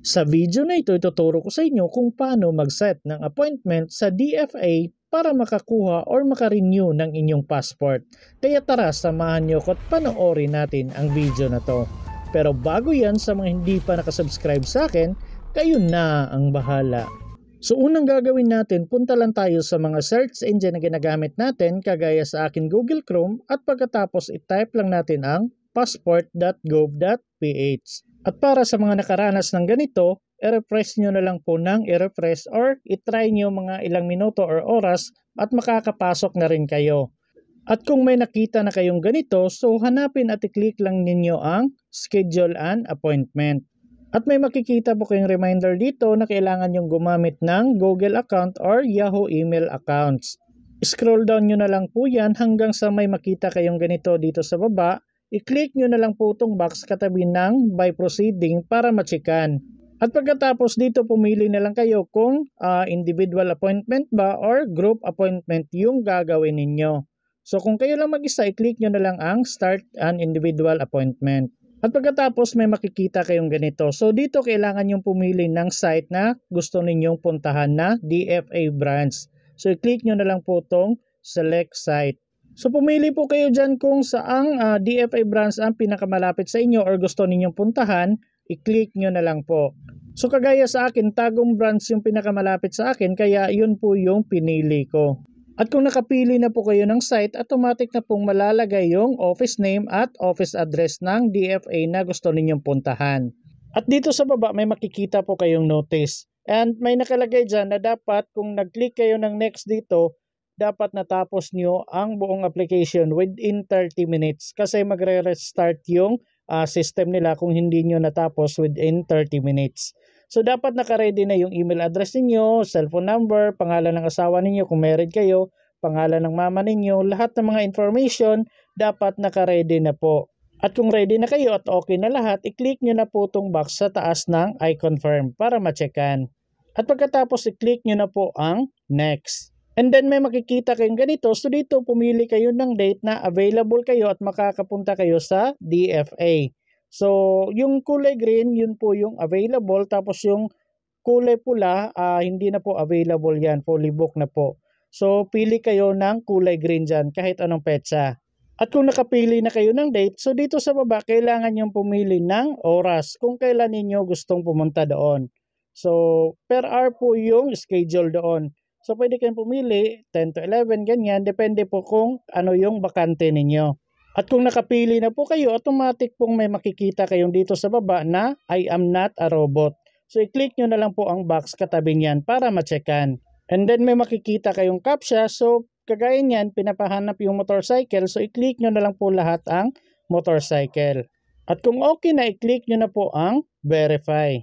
Sa video na ito, ituturo ko sa inyo kung paano mag-set ng appointment sa DFA para makakuha or makarenew ng inyong passport. Kaya tara, samahan nyo ko at panoorin natin ang video na to. Pero bago yan, sa mga hindi pa nakasubscribe sa akin, kayo na ang bahala. So unang gagawin natin, punta lang tayo sa mga search engine na ginagamit natin kagaya sa akin Google Chrome at pagkatapos itype lang natin ang passport.gov.ph. At para sa mga nakaranas ng ganito, i-refresh nyo na lang po ng i-refresh or itry nyo mga ilang minuto or oras at makakapasok na rin kayo. At kung may nakita na kayong ganito, so hanapin at i-click lang ninyo ang schedule an appointment. At may makikita po kayong reminder dito na kailangan yung gumamit ng Google account or Yahoo email accounts. Scroll down nyo na lang po yan hanggang sa may makita kayong ganito dito sa baba I-click nyo na lang po itong box katabi ng by proceeding para machikan. At pagkatapos dito pumili na lang kayo kung uh, individual appointment ba or group appointment yung gagawin ninyo. So kung kayo lang mag-isa, i-click nyo na lang ang start an individual appointment. At pagkatapos may makikita kayong ganito. So dito kailangan yung pumili ng site na gusto ninyong puntahan na DFA branch. So i-click nyo na lang po itong select site. So pumili po kayo dyan kung saang uh, ah, DFA branch ang pinakamalapit sa inyo or gusto ninyong puntahan, i-click nyo na lang po. So kagaya sa akin, tagong branch yung pinakamalapit sa akin kaya yun po yung pinili ko. At kung nakapili na po kayo ng site, automatic na pong malalagay yung office name at office address ng DFA na gusto ninyong puntahan. At dito sa baba may makikita po kayong notice. And may nakalagay dyan na dapat kung nag-click kayo ng next dito, dapat natapos nyo ang buong application within 30 minutes kasi magre-restart yung uh, system nila kung hindi nyo natapos within 30 minutes. So dapat nakaready na yung email address ninyo, cellphone number, pangalan ng asawa ninyo kung married kayo, pangalan ng mama ninyo, lahat ng mga information dapat nakaready na po. At kung ready na kayo at okay na lahat, i-click nyo na po itong box sa taas ng I confirm para ma-checkan. At pagkatapos i-click nyo na po ang next. And then may makikita kayong ganito. So dito pumili kayo ng date na available kayo at makakapunta kayo sa DFA. So yung kulay green, yun po yung available. Tapos yung kulay pula, uh, hindi na po available yan. Fully book na po. So pili kayo ng kulay green dyan kahit anong petsa. At kung nakapili na kayo ng date, so dito sa baba, kailangan yung pumili ng oras kung kailan ninyo gustong pumunta doon. So, per hour po yung schedule doon. So, pwede kayong pumili, 10 to 11, ganyan. Depende po kung ano yung bakante ninyo. At kung nakapili na po kayo, automatic pong may makikita kayong dito sa baba na I am not a robot. So, i-click nyo na lang po ang box katabi niyan para ma-checkan. And then, may makikita kayong captcha. So, kagaya niyan, pinapahanap yung motorcycle. So, i-click nyo na lang po lahat ang motorcycle. At kung okay na, i-click nyo na po ang verify.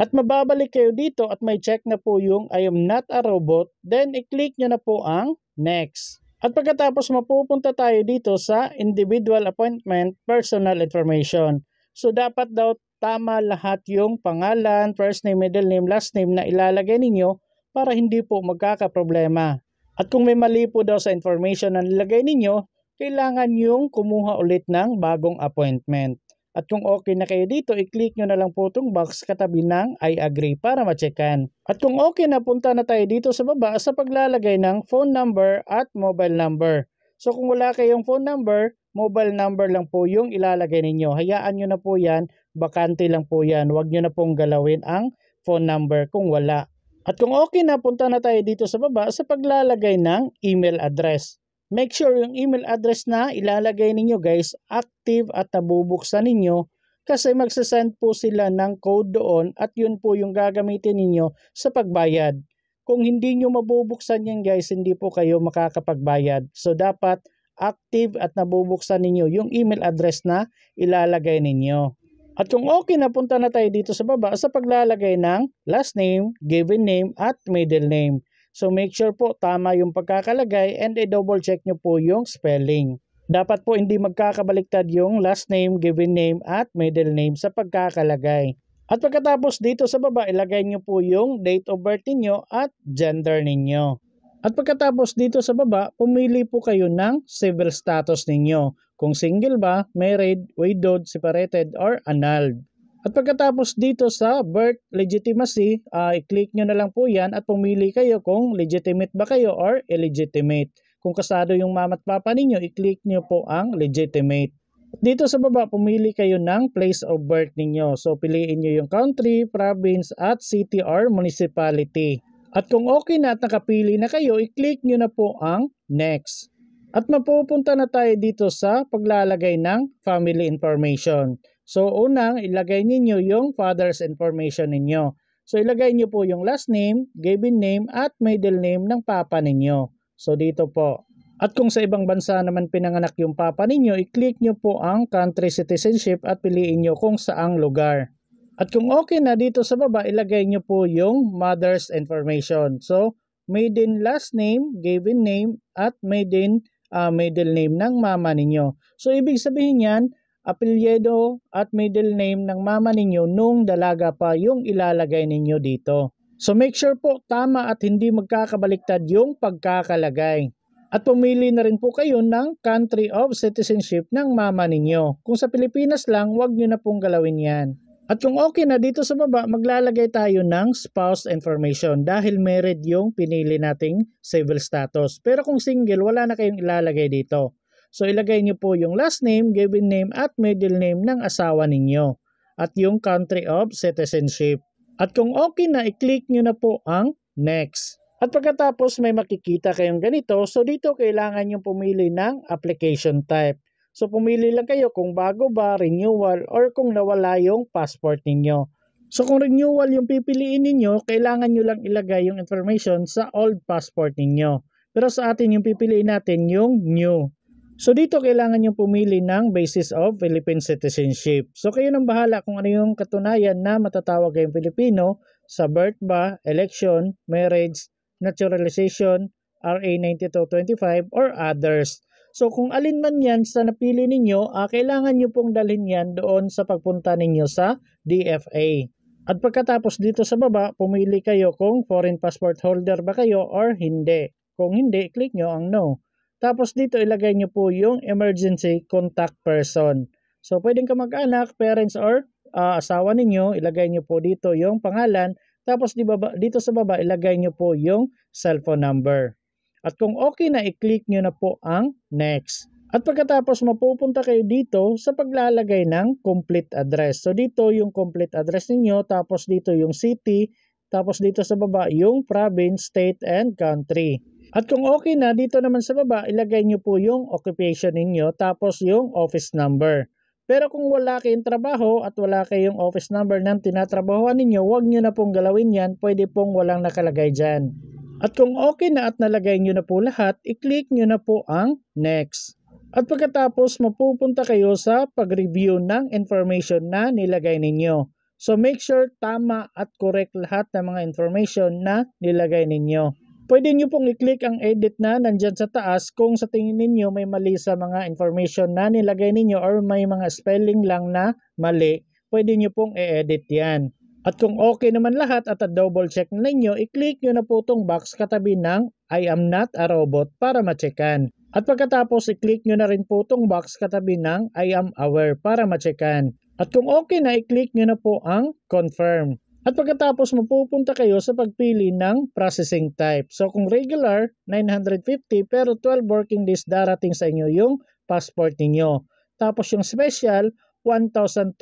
At mababalik kayo dito at may check na po yung I am not a robot. Then i-click nyo na po ang next. At pagkatapos mapupunta tayo dito sa individual appointment personal information. So dapat daw tama lahat yung pangalan, first name, middle name, last name na ilalagay ninyo para hindi po magkakaproblema. At kung may mali po daw sa information na nilagay ninyo, kailangan yung kumuha ulit ng bagong appointment. At kung okay na kayo dito, i-click nyo na lang po itong box katabi ng I agree para ma-checkan. At kung okay na, punta na tayo dito sa baba sa paglalagay ng phone number at mobile number. So kung wala kayong phone number, mobile number lang po yung ilalagay ninyo. Hayaan nyo na po yan, bakante lang po yan. Huwag nyo na pong galawin ang phone number kung wala. At kung okay na, punta na tayo dito sa baba sa paglalagay ng email address. Make sure yung email address na ilalagay ninyo guys, active at nabubuksan ninyo kasi magsasend po sila ng code doon at yun po yung gagamitin ninyo sa pagbayad. Kung hindi nyo mabubuksan yan guys, hindi po kayo makakapagbayad. So dapat active at nabubuksan ninyo yung email address na ilalagay ninyo. At kung okay na, punta na tayo dito sa baba sa paglalagay ng last name, given name, at middle name. So make sure po tama yung pagkakalagay and i-double check nyo po yung spelling. Dapat po hindi magkakabaliktad yung last name, given name at middle name sa pagkakalagay. At pagkatapos dito sa baba, ilagay nyo po yung date of birth ninyo at gender ninyo. At pagkatapos dito sa baba, pumili po kayo ng civil status ninyo. Kung single ba, married, widowed, separated, or annulled. At pagkatapos dito sa birth legitimacy, uh, i-click nyo na lang po yan at pumili kayo kung legitimate ba kayo or illegitimate. Kung kasado yung mama at papa ninyo, i-click nyo po ang legitimate. Dito sa baba, pumili kayo ng place of birth ninyo. So, piliin nyo yung country, province, at city or municipality. At kung okay na at nakapili na kayo, i-click nyo na po ang next. At mapupunta na tayo dito sa paglalagay ng family information. So unang ilagay ninyo yung father's information ninyo. So ilagay niyo po yung last name, given name at middle name ng papa ninyo. So dito po. At kung sa ibang bansa naman pinanganak yung papa ninyo, i-click niyo po ang country citizenship at piliin niyo kung saang lugar. At kung okay na dito sa baba, ilagay niyo po yung mother's information. So maiden last name, given name at maiden uh, middle name ng mama ninyo. So ibig sabihin yan, apelyedo at middle name ng mama ninyo nung dalaga pa yung ilalagay ninyo dito. So make sure po tama at hindi magkakabaliktad yung pagkakalagay. At pumili na rin po kayo ng country of citizenship ng mama ninyo. Kung sa Pilipinas lang, wag nyo na pong galawin yan. At kung okay na dito sa baba, maglalagay tayo ng spouse information dahil married yung pinili nating civil status. Pero kung single, wala na kayong ilalagay dito. So ilagay niyo po yung last name, given name at middle name ng asawa ninyo at yung country of citizenship. At kung okay na, i-click niyo na po ang next. At pagkatapos may makikita kayong ganito, so dito kailangan nyo pumili ng application type. So pumili lang kayo kung bago ba, renewal, or kung nawala yung passport ninyo. So kung renewal yung pipiliin ninyo, kailangan nyo lang ilagay yung information sa old passport ninyo. Pero sa atin yung pipiliin natin yung new. So dito kailangan yung pumili ng basis of Philippine citizenship. So kayo nang bahala kung ano yung katunayan na matatawag kayong Pilipino sa birth ba, election, marriage, naturalization, RA 9225 or others. So kung alin man yan sa napili ninyo, ah, kailangan nyo pong dalhin yan doon sa pagpunta ninyo sa DFA. At pagkatapos dito sa baba, pumili kayo kung foreign passport holder ba kayo or hindi. Kung hindi, click nyo ang no. Tapos dito ilagay nyo po yung emergency contact person. So pwedeng ka mag-anak, parents or uh, asawa ninyo, ilagay nyo po dito yung pangalan. Tapos di baba, dito sa baba ilagay nyo po yung cellphone number. At kung okay na, i-click nyo na po ang next. At pagkatapos mapupunta kayo dito sa paglalagay ng complete address. So dito yung complete address ninyo, tapos dito yung city, tapos dito sa baba yung province, state, and country. At kung okay na, dito naman sa baba, ilagay nyo po yung occupation ninyo tapos yung office number. Pero kung wala kayong trabaho at wala kayong office number ng tinatrabahoan ninyo, huwag nyo na pong galawin yan, pwede pong walang nakalagay dyan. At kung okay na at nalagay nyo na po lahat, i-click nyo na po ang next. At pagkatapos, mapupunta kayo sa pag-review ng information na nilagay ninyo. So make sure tama at correct lahat ng mga information na nilagay ninyo. Pwede nyo pong i-click ang edit na nandyan sa taas kung sa tingin ninyo may mali sa mga information na nilagay ninyo or may mga spelling lang na mali, pwede nyo pong i-edit yan. At kung okay naman lahat at double check na ninyo, i-click nyo na po itong box katabi ng I am not a robot para ma-checkan. At pagkatapos, i-click nyo na rin po itong box katabi ng I am aware para ma-checkan. At kung okay na, i-click nyo na po ang confirm. At pagkatapos mapupunta kayo sa pagpili ng processing type. So kung regular, 950 pero 12 working days darating sa inyo yung passport ninyo. Tapos yung special, 1,200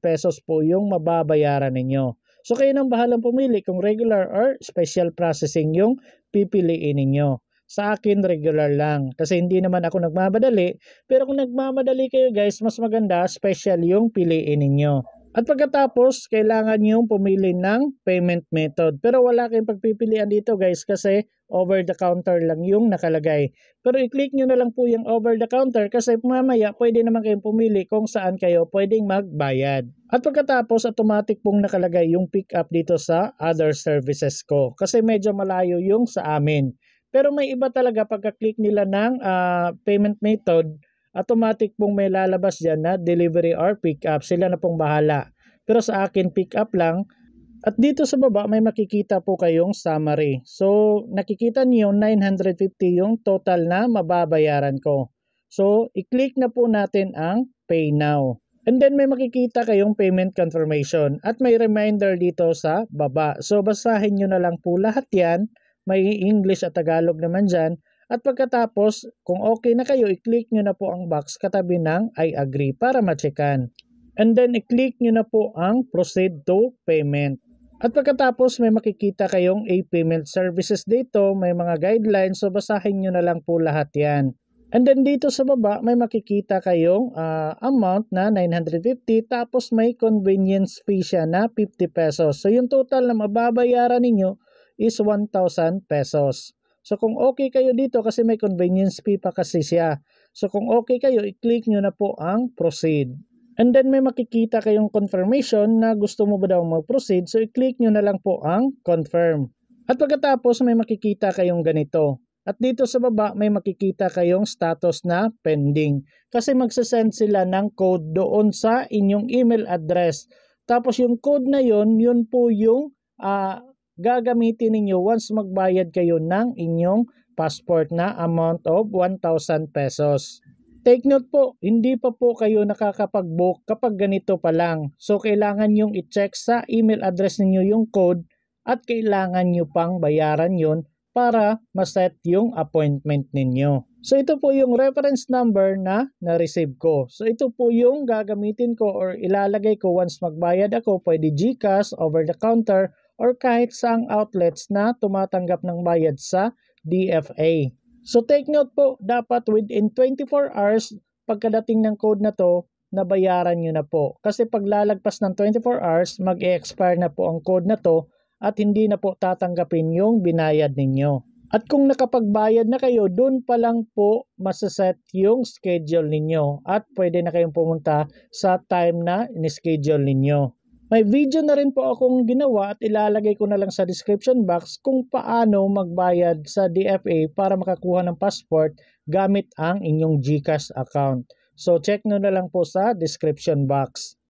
pesos po yung mababayaran ninyo. So kayo nang bahalang pumili kung regular or special processing yung pipiliin ninyo. Sa akin, regular lang. Kasi hindi naman ako nagmamadali. Pero kung nagmamadali kayo guys, mas maganda special yung piliin ninyo. At pagkatapos, kailangan nyo pumili ng payment method. Pero wala kayong pagpipilian dito guys kasi over the counter lang yung nakalagay. Pero i-click nyo na lang po yung over the counter kasi mamaya pwede naman kayong pumili kung saan kayo pwedeng magbayad. At pagkatapos, automatic pong nakalagay yung pick up dito sa other services ko kasi medyo malayo yung sa amin. Pero may iba talaga pagka-click nila ng uh, payment method, automatic pong may lalabas dyan na delivery or pick up. Sila na pong bahala. Pero sa akin, pick up lang. At dito sa baba, may makikita po kayong summary. So, nakikita niyo 950 yung total na mababayaran ko. So, i-click na po natin ang Pay Now. And then may makikita kayong payment confirmation at may reminder dito sa baba. So basahin nyo na lang po lahat yan. May English at Tagalog naman dyan. At pagkatapos, kung okay na kayo, i-click nyo na po ang box katabi ng I agree para ma-checkan. And then, i-click nyo na po ang proceed to payment. At pagkatapos, may makikita kayong e-payment services dito, may mga guidelines, so basahin nyo na lang po lahat yan. And then dito sa baba, may makikita kayong uh, amount na 950 tapos may convenience fee siya na 50 pesos. So yung total na mababayaran ninyo is 1,000 pesos. So kung okay kayo dito kasi may convenience fee pa kasi siya. So kung okay kayo, i-click nyo na po ang proceed. And then may makikita kayong confirmation na gusto mo ba daw mag-proceed. So i-click nyo na lang po ang confirm. At pagkatapos may makikita kayong ganito. At dito sa baba may makikita kayong status na pending. Kasi magsasend sila ng code doon sa inyong email address. Tapos yung code na yon, yun po yung uh, gagamitin ninyo once magbayad kayo ng inyong passport na amount of 1,000 pesos. Take note po, hindi pa po kayo nakakapag-book kapag ganito pa lang. So kailangan yung i-check sa email address ninyo yung code at kailangan nyo pang bayaran yon para maset yung appointment ninyo. So ito po yung reference number na na-receive ko. So ito po yung gagamitin ko or ilalagay ko once magbayad ako, pwede GCash, over the counter, or kahit saang outlets na tumatanggap ng bayad sa DFA. So take note po, dapat within 24 hours pagkadating ng code na to, nabayaran nyo na po. Kasi paglalagpas ng 24 hours, mag-expire na po ang code na to at hindi na po tatanggapin yung binayad ninyo. At kung nakapagbayad na kayo, doon pa lang po masaset yung schedule ninyo at pwede na kayong pumunta sa time na in-schedule ninyo. May video na rin po akong ginawa at ilalagay ko na lang sa description box kung paano magbayad sa DFA para makakuha ng passport gamit ang inyong GCash account. So check nyo na lang po sa description box.